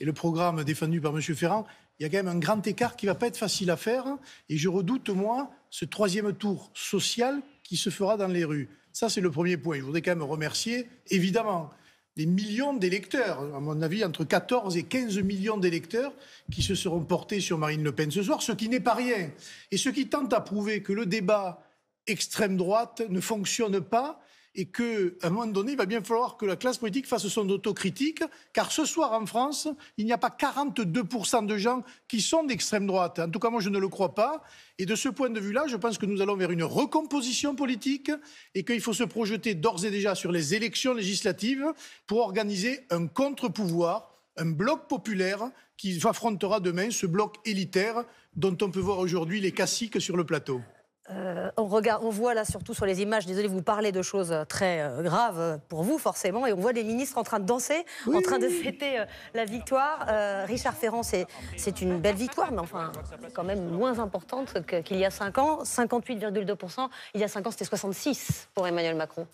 et le programme défendu par M. Ferrand, il y a quand même un grand écart qui ne va pas être facile à faire. Et je redoute, moi, ce troisième tour social qui se fera dans les rues. Ça, c'est le premier point. Je voudrais quand même remercier, évidemment, les millions d'électeurs, à mon avis, entre 14 et 15 millions d'électeurs qui se seront portés sur Marine Le Pen ce soir, ce qui n'est pas rien. Et ce qui tente à prouver que le débat extrême droite ne fonctionne pas et qu'à un moment donné, il va bien falloir que la classe politique fasse son autocritique, car ce soir en France, il n'y a pas 42% de gens qui sont d'extrême droite. En tout cas, moi, je ne le crois pas. Et de ce point de vue-là, je pense que nous allons vers une recomposition politique et qu'il faut se projeter d'ores et déjà sur les élections législatives pour organiser un contre-pouvoir, un bloc populaire qui affrontera demain ce bloc élitaire dont on peut voir aujourd'hui les caciques sur le plateau. Euh, on, voit là surtout sur les images, désolé, vous parlez de choses euh, très euh, graves pour vous forcément, et on voit des ministres en train de danser, en train de fêter la victoire. Richard Ferrand, c'est une belle victoire, mais enfin quand même moins importante qu'il y a 5 ans. 58,2%, il y a 5 ans c'était 66 pour Emmanuel Macron.